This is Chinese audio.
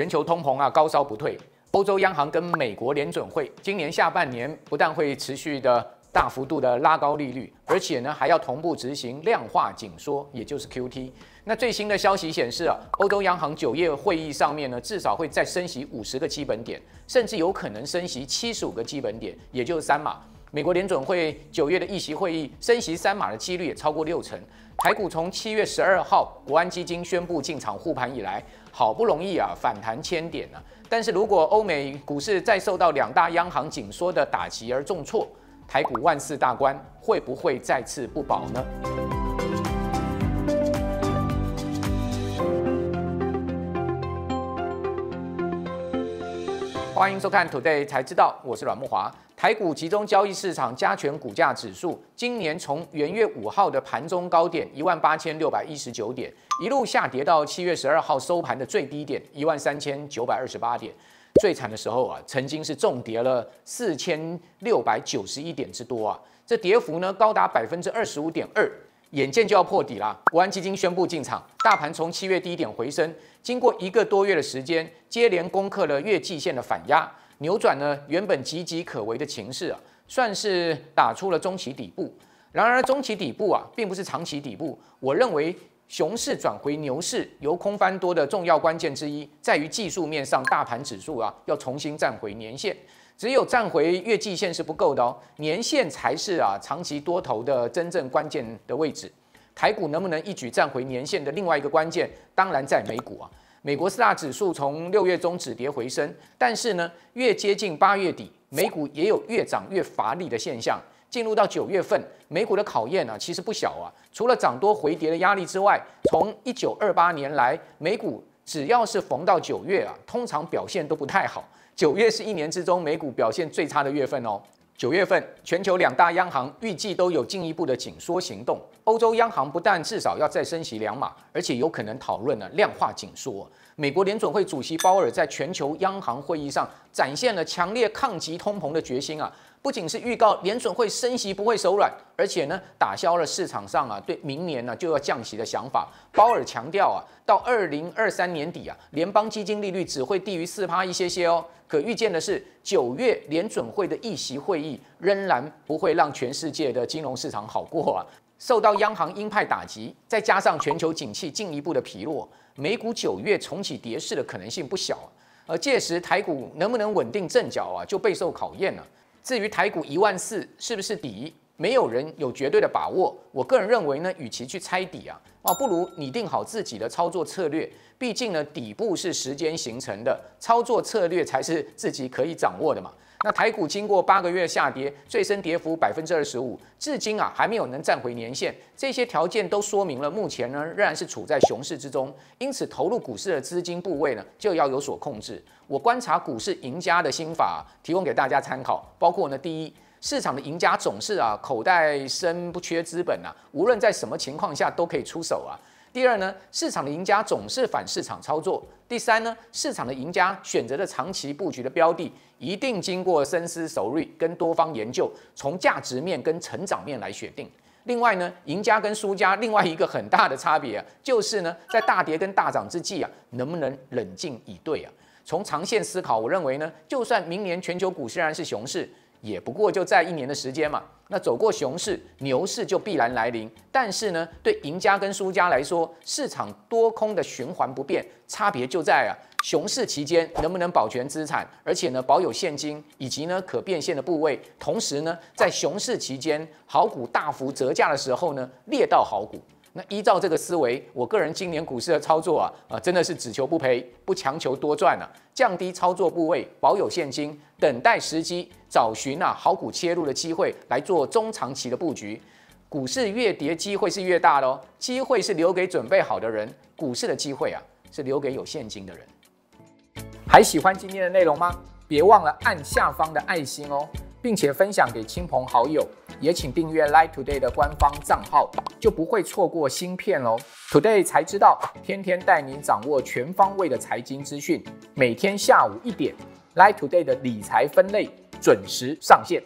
全球通膨啊，高烧不退。欧洲央行跟美国联准会今年下半年不但会持续的大幅度的拉高利率，而且呢还要同步执行量化紧缩，也就是 Q T。那最新的消息显示啊，欧洲央行九月会议上面呢至少会再升息五十个基本点，甚至有可能升息七十五个基本点，也就是三码。美国联准会九月的议席会议升息三码的几率也超过六成。台股从七月十二号国安基金宣布进场护盘以来，好不容易啊反弹千点呢。但是如果欧美股市再受到两大央行紧缩的打击而重挫，台股万事大关会不会再次不保呢？欢迎收看《Today 才知道》，我是阮木华。台股集中交易市场加权股价指数今年从元月五号的盘中高点一万八千六百一十九点，一路下跌到七月十二号收盘的最低点一万三千九百二十八点。最惨的时候啊，曾经是重跌了四千六百九十一点之多啊，这跌幅呢高达百分之二十五点二，眼见就要破底了。国安基金宣布进场，大盘从七月低点回升，经过一个多月的时间，接连攻克了月季线的反压。扭转呢原本岌岌可危的情势啊，算是打出了中期底部。然而，中期底部啊，并不是长期底部。我认为，熊市转回牛市、由空翻多的重要关键之一，在于技术面上，大盘指数啊要重新站回年线。只有站回月季线是不够的哦，年线才是啊长期多头的真正关键的位置。台股能不能一举站回年线的另外一个关键，当然在美股啊。美国四大指数从六月中止跌回升，但是呢，越接近八月底，美股也有越涨越乏力的现象。进入到九月份，美股的考验呢，其实不小啊。除了涨多回跌的压力之外，从一九二八年来，美股只要是逢到九月啊，通常表现都不太好。九月是一年之中美股表现最差的月份哦。九月份，全球两大央行预计都有进一步的紧缩行动。欧洲央行不但至少要再升息两码，而且有可能讨论呢量化紧缩。美国联准会主席鲍尔在全球央行会议上展现了强烈抗击通膨的决心啊。不仅是预告联准会升息不会手软，而且呢，打消了市场上啊对明年呢就要降息的想法。鲍尔强调啊，到二零二三年底啊，联邦基金利率只会低于四趴一些些哦。可预见的是，九月联准会的议席会议仍然不会让全世界的金融市场好过啊。受到央行鹰派打击，再加上全球景气进一步的疲弱，美股九月重启跌势的可能性不小。而届时台股能不能稳定阵脚啊，就备受考验了。至于台股一万四是不是底，没有人有绝对的把握。我个人认为呢，与其去猜底啊，啊，不如拟定好自己的操作策略。毕竟呢，底部是时间形成的，操作策略才是自己可以掌握的嘛。那台股经过八个月下跌，最深跌幅百分之二十五，至今啊还没有能站回年线。这些条件都说明了，目前呢仍然是处在熊市之中。因此，投入股市的资金部位呢就要有所控制。我观察股市赢家的心法，提供给大家参考。包括呢，第一，市场的赢家总是啊口袋深不缺资本啊，无论在什么情况下都可以出手啊。第二呢，市场的赢家总是反市场操作。第三呢，市场的赢家选择的长期布局的标的，一定经过深思熟虑，跟多方研究，从价值面跟成长面来选定。另外呢，赢家跟输家另外一个很大的差别，就是呢，在大跌跟大涨之际啊，能不能冷静以对啊？从长线思考，我认为呢，就算明年全球股虽然是熊市。也不过就在一年的时间嘛，那走过熊市，牛市就必然来临。但是呢，对赢家跟输家来说，市场多空的循环不变，差别就在啊，熊市期间能不能保全资产，而且呢，保有现金以及呢可变现的部位，同时呢，在熊市期间好股大幅折价的时候呢，猎到好股。那依照这个思维，我个人今年股市的操作啊，啊，真的是只求不赔，不强求多赚了，降低操作部位，保有现金，等待时机，找寻啊好股切入的机会来做中长期的布局。股市越跌，机会是越大的哦，机会是留给准备好的人，股市的机会啊，是留给有现金的人。还喜欢今天的内容吗？别忘了按下方的爱心哦，并且分享给亲朋好友。也请订阅 Light Today 的官方账号，就不会错过芯片喽。Today 才知道，天天带您掌握全方位的财经资讯，每天下午一点，Light Today 的理财分类准时上线。